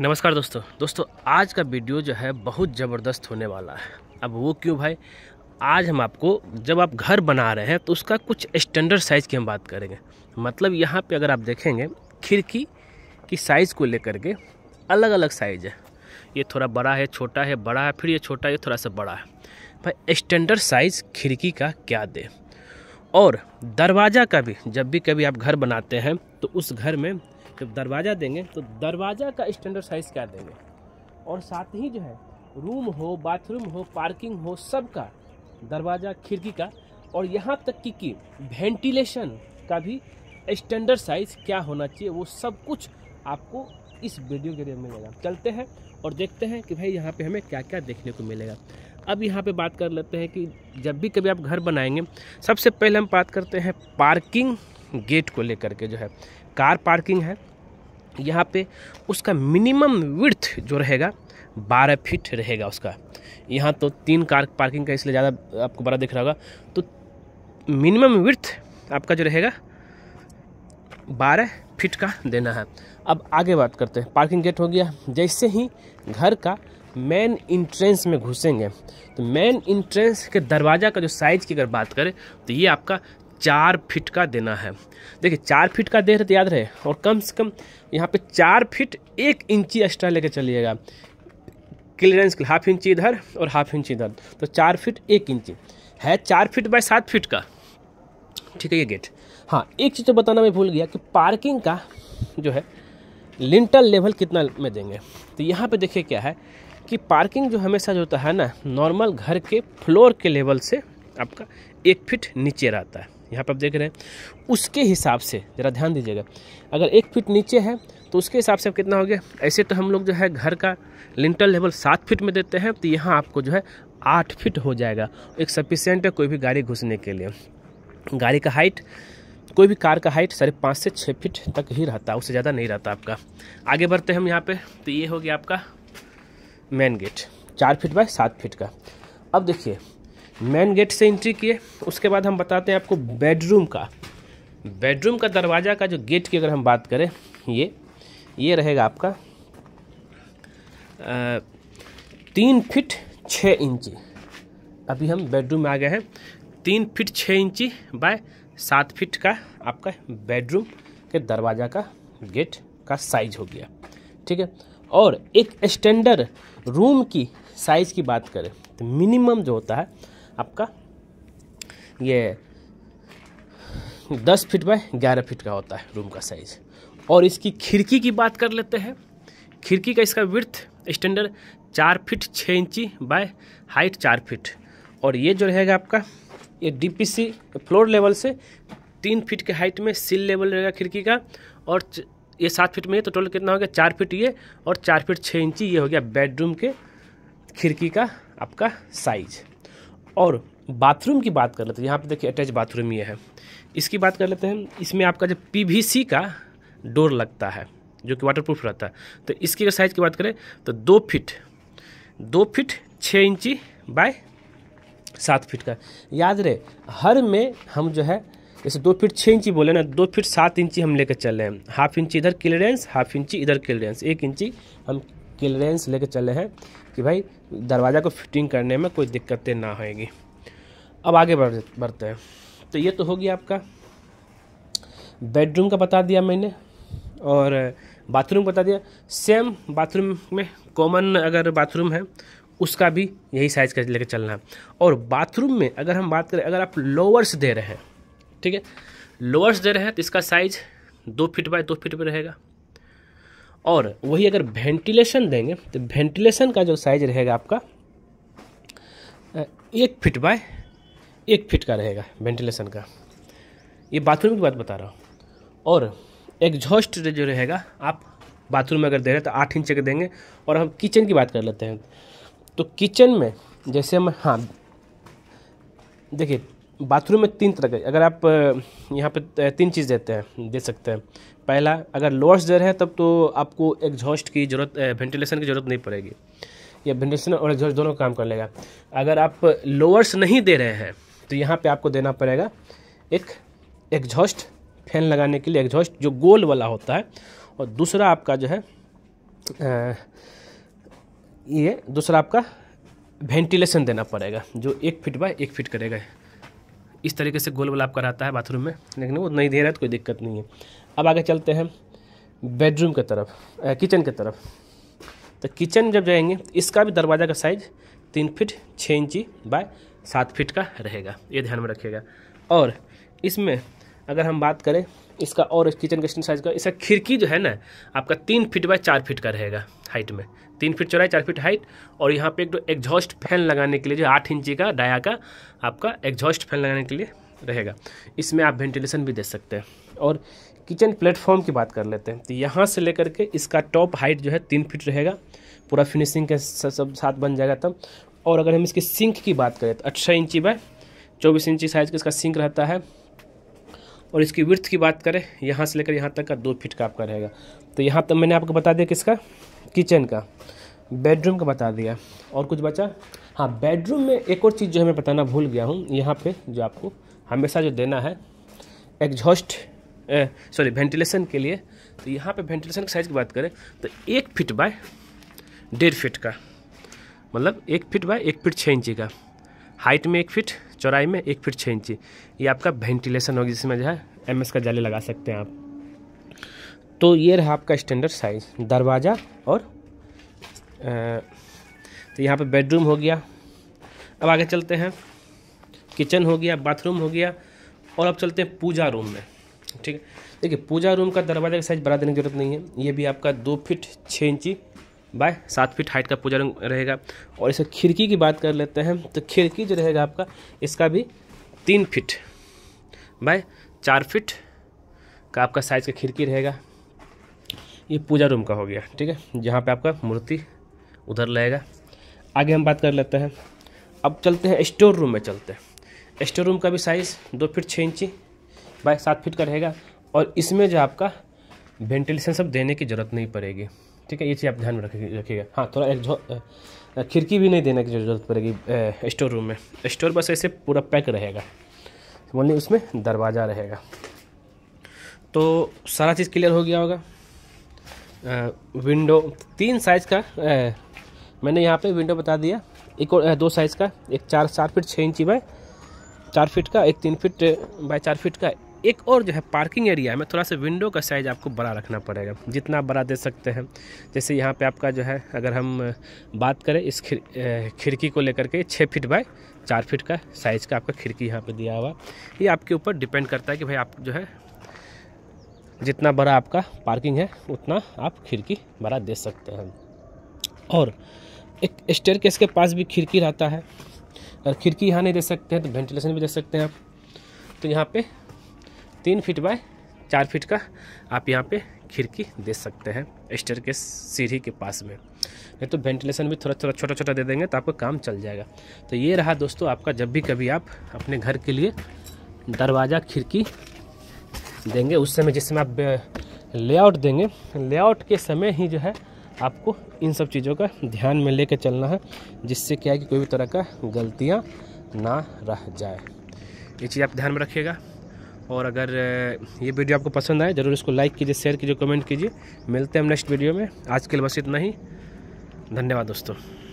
नमस्कार दोस्तों दोस्तों आज का वीडियो जो है बहुत ज़बरदस्त होने वाला है अब वो क्यों भाई आज हम आपको जब आप घर बना रहे हैं तो उसका कुछ स्टैंडर्ड साइज़ की हम बात करेंगे मतलब यहाँ पे अगर आप देखेंगे खिड़की की साइज़ को लेकर के अलग अलग साइज़ है ये थोड़ा बड़ा है छोटा है बड़ा है फिर ये छोटा ये थोड़ा सा बड़ा है भाई स्टैंडर्ड साइज़ खिड़की का क्या दे और दरवाज़ा का भी जब भी कभी आप घर बनाते हैं तो उस घर में जब दरवाज़ा देंगे तो दरवाज़ा का स्टैंडर्ड साइज़ क्या देंगे और साथ ही जो है रूम हो बाथरूम हो पार्किंग हो सबका दरवाज़ा खिड़की का और यहाँ तक कि कि वेंटिलेशन का भी स्टैंडर्ड साइज़ क्या होना चाहिए वो सब कुछ आपको इस वीडियो के लिए मिलेगा चलते हैं और देखते हैं कि भाई यहाँ पे हमें क्या क्या देखने को मिलेगा अब यहाँ पे बात कर लेते हैं कि जब भी कभी आप घर बनाएंगे सबसे पहले हम बात करते हैं पार्किंग गेट को लेकर के जो है कार पार्किंग है यहाँ पे उसका मिनिमम विर्थ जो रहेगा बारह फीट रहेगा उसका यहाँ तो तीन कार पार्किंग का इसलिए ज़्यादा आपको बड़ा दिख रहा होगा तो मिनिमम विर्थ आपका जो रहेगा बारह फीट का देना है अब आगे बात करते हैं पार्किंग गेट हो गया जैसे ही घर का मेन इंट्रेंस में घुसेंगे तो मेन इंट्रेंस के दरवाज़ा का जो साइज़ की अगर बात करें तो ये आपका चार फिट का देना है देखिए चार फिट का दे रहे तो याद रहे और कम से कम यहाँ पे चार फिट एक इंची एक्स्ट्रा लेके चलिएगा क्लियरेंस हाफ इंची इधर और हाफ इंची इधर तो चार फिट एक इंची है चार फिट बाय सात फिट का ठीक है ये गेट हाँ एक चीज़ तो बताना मैं भूल गया कि पार्किंग का जो है लिंटल लेवल कितना में देंगे तो यहाँ पे देखिए क्या है कि पार्किंग जो हमेशा जो होता है ना नॉर्मल घर के फ्लोर के लेवल से आपका एक फिट नीचे रहता है यहाँ पर आप देख रहे हैं उसके हिसाब से ज़रा ध्यान दीजिएगा अगर एक फीट नीचे है तो उसके हिसाब से कितना हो गया ऐसे तो हम लोग जो है घर का लिंटल लेवल सात फीट में देते हैं तो यहाँ आपको जो है आठ फीट हो जाएगा एक सफिशेंट है कोई भी गाड़ी घुसने के लिए गाड़ी का हाइट कोई भी कार का हाइट साढ़े पाँच से छः फीट तक ही रहता है उससे ज़्यादा नहीं रहता आपका आगे बढ़ते हैं हम यहाँ पे तो ये हो गया आपका मेन गेट चार फीट बाय सात फीट का अब देखिए मेन गेट से एंट्री किए उसके बाद हम बताते हैं आपको बेडरूम का बेडरूम का दरवाज़ा का जो गेट की अगर हम बात करें ये ये रहेगा आपका आ, तीन फिट छः इंची अभी हम बेडरूम में आ गए हैं तीन फिट छः इंची बाय सात फिट का आपका बेडरूम के दरवाज़ा का गेट का साइज हो गया ठीक है और एक स्टैंडर्ड रूम की साइज़ की बात करें तो मिनिमम जो होता है आपका ये दस फीट बाय ग्यारह फीट का होता है रूम का साइज़ और इसकी खिड़की की बात कर लेते हैं खिड़की का इसका विर्थ स्टैंडर्ड चार फीट छः इंची बाय हाइट चार फीट और ये जो रहेगा आपका ये डीपीसी फ्लोर लेवल से तीन फीट के हाइट में सील लेवल रहेगा खिड़की का और ये सात फीट में तो टोटल कितना हो गया चार फीट ये और चार फीट छः इंची ये हो गया बेडरूम के खिड़की का आपका साइज़ और बाथरूम की बात कर लेते हैं यहाँ पे देखिए अटैच बाथरूम ये है इसकी बात कर लेते हैं इसमें आपका जब पीवीसी का डोर लगता है जो कि वाटरप्रूफ रहता है तो इसकी अगर साइज़ की बात करें तो दो फिट दो फिट छः इंची बाय सात फिट का याद रहे हर में हम जो है जैसे दो फिट छः इंची बोले ना दो फिट सात इंची हम लेकर चल रहे हैं हाफ इंची इधर क्लियरेंस हाफ इंची इधर क्लियरेंस एक इंची हम क्लियरेंस लेकर चले हैं कि भाई दरवाज़ा को फिटिंग करने में कोई दिक्कतें ना होगी अब आगे बढ़ बढ़ते हैं तो ये तो हो गया आपका बेडरूम का बता दिया मैंने और बाथरूम बता दिया सेम बाथरूम में कॉमन अगर बाथरूम है उसका भी यही साइज़ कर लेकर चलना है और बाथरूम में अगर हम बात करें अगर आप लोअर्स दे रहे हैं ठीक है लोअर्स दे रहे हैं तो इसका साइज़ दो फिट बाय दो फिट पर रहेगा और वही अगर वेंटिलेशन देंगे तो वेंटिलेशन का जो साइज रहेगा आपका एक फिट बाय एक फिट का रहेगा वेंटिलेशन का ये बाथरूम की बात बता रहा हूँ और एग्जॉस्ट जो रहेगा आप बाथरूम में अगर दे रहे हैं तो आठ इंच का देंगे और हम किचन की बात कर लेते हैं तो किचन में जैसे हम हाँ देखिए बाथरूम में तीन तरह के अगर आप यहाँ पे तीन चीज़ देते हैं दे सकते हैं पहला अगर लोअर्स जर है तब तो आपको एग्जॉस्ट की ज़रूरत वेंटिलेशन की ज़रूरत नहीं पड़ेगी या वेंटिलेशन और एग्जॉस्ट दोनों काम कर लेगा अगर आप लोअर्स नहीं दे रहे हैं तो यहाँ पे आपको देना पड़ेगा एक एग्जॉस्ट फैन लगाने के लिए एग्जॉस्ट जो गोल वाला होता है और दूसरा आपका जो है ये दूसरा आपका वेंटिलेशन देना पड़ेगा जो एक फिट बाय एक फिट करेगा इस तरीके से गोल गोल कराता है बाथरूम में लेकिन वो नहीं दे रहा है तो कोई दिक्कत नहीं है अब आगे चलते हैं बेडरूम की तरफ किचन की तरफ तो किचन जब जाएंगे तो इसका भी दरवाज़ा का साइज़ तीन फिट छः इंची बाय सात फिट का रहेगा ये ध्यान में रखिएगा और इसमें अगर हम बात करें इसका और किचन का साइज का इसका खिड़की जो है ना आपका तीन फीट बाय चार फीट का रहेगा हाइट में तीन फीट चौड़ाई चार फीट हाइट और यहाँ पे एक एग्जॉस्ट फैन लगाने के लिए जो आठ इंची का डाया का आपका एग्जॉस्ट फैन लगाने के लिए रहेगा इसमें आप वेंटिलेशन भी दे सकते हैं और किचन प्लेटफॉर्म की बात कर लेते हैं तो यहाँ से लेकर के इसका टॉप हाइट जो है तीन फिट रहेगा पूरा फिनिशिंग के सब साथ बन जाएगा तब और अगर हम इसके सिंक की बात करें तो अठारह इंची बाय चौबीस इंची साइज़ का इसका सिंक रहता है और इसकी विर्थ की बात करें यहाँ से लेकर यहाँ तक का दो फिट का आपका रहेगा तो यहाँ तक मैंने आपको बता दिया किसका किचन का बेडरूम का बता दिया और कुछ बचा हाँ बेडरूम में एक और चीज़ जो है मैं बताना भूल गया हूँ यहाँ पे जो आपको हमेशा जो देना है एग्जॉस्ट सॉरी वेंटिलेशन के लिए तो यहाँ पे वेंटिलेशन के साइज़ की बात करें तो एक फिट बाय डेढ़ फिट का मतलब एक फिट बाय एक फिट छः इंची का हाइट में एक फिट चौराई में एक फिट छः इंची ये आपका वेंटिलेशन होगी जिसमें जो है एम का जाली लगा सकते हैं आप तो ये रहा आपका स्टैंडर्ड साइज़ दरवाज़ा और तो यहाँ पे बेडरूम हो गया अब आगे चलते हैं किचन हो गया बाथरूम हो गया और अब चलते हैं पूजा रूम में ठीक है देखिए पूजा रूम का दरवाज़ा का साइज़ बढ़ा देने की जरूरत नहीं है ये भी आपका दो फिट छः इंची बाय सात फीट हाइट का पूजा रंग रहेगा और इसे खिड़की की बात कर लेते हैं तो खिड़की जो रहेगा आपका इसका भी तीन फिट बाय चार फिट का आपका साइज़ का खिड़की रहेगा ये पूजा रूम का हो गया ठीक है जहाँ पे आपका मूर्ति उधर रहेगा आगे हम बात कर लेते हैं अब चलते हैं स्टोर रूम में चलते हैं स्टोर रूम का भी साइज़ दो फीट छः इंची बाय सात फीट का रहेगा और इसमें जो आपका वेंटिलेशन सब देने की ज़रूरत नहीं पड़ेगी ठीक है ये चीज़ आप ध्यान में रखिएगा हाँ थोड़ा एक खिड़की भी नहीं देने की जरूरत पड़ेगी स्टोर रूम में स्टोर बस ऐसे पूरा पैक रहेगा ली उसमें दरवाज़ा रहेगा तो सारा चीज़ क्लियर हो गया होगा विंडो तीन साइज़ का मैंने यहाँ पे विंडो बता दिया एक और दो साइज़ का एक चार चार फिट छः इंची बाय चार फिट का एक तीन फिट बाय चार फिट का एक और जो है पार्किंग एरिया में थोड़ा सा विंडो का साइज़ आपको बड़ा रखना पड़ेगा जितना बड़ा दे सकते हैं जैसे यहाँ पे आपका जो है अगर हम बात करें इस खिड़ खिड़की को लेकर के छः फिट बाय चार फिट का साइज़ का आपका खिड़की यहाँ पे दिया हुआ ये आपके ऊपर डिपेंड करता है कि भाई आप जो है जितना बड़ा आपका पार्किंग है उतना आप खिड़की बड़ा दे सकते हैं और एक स्टेयर केस के पास भी खिड़की रहता है अगर खिड़की यहाँ नहीं दे सकते हैं तो वेंटिलेशन भी दे सकते हैं आप तो यहाँ पे तीन फीट बाय चार फीट का आप यहाँ पे खिड़की दे सकते हैं स्टेयर के सीढ़ी के पास में नहीं तो वेंटिलेशन भी थोड़ा थोड़ा छोटा छोटा दे देंगे तो आपका काम चल जाएगा तो ये रहा दोस्तों आपका जब भी कभी आप अपने घर के लिए दरवाज़ा खिड़की देंगे उस समय जिस समय आप लेआउट देंगे लेआउट के समय ही जो है आपको इन सब चीज़ों का ध्यान में लेकर चलना है जिससे क्या है कि कोई भी तरह का गलतियाँ ना रह जाए ये चीज़ आप ध्यान में रखिएगा और अगर ये वीडियो आपको पसंद आए ज़रूर इसको लाइक कीजिए शेयर कीजिए कमेंट कीजिए मिलते हैं हम नेक्स्ट वीडियो में आज के लिए बस इतना ही धन्यवाद दोस्तों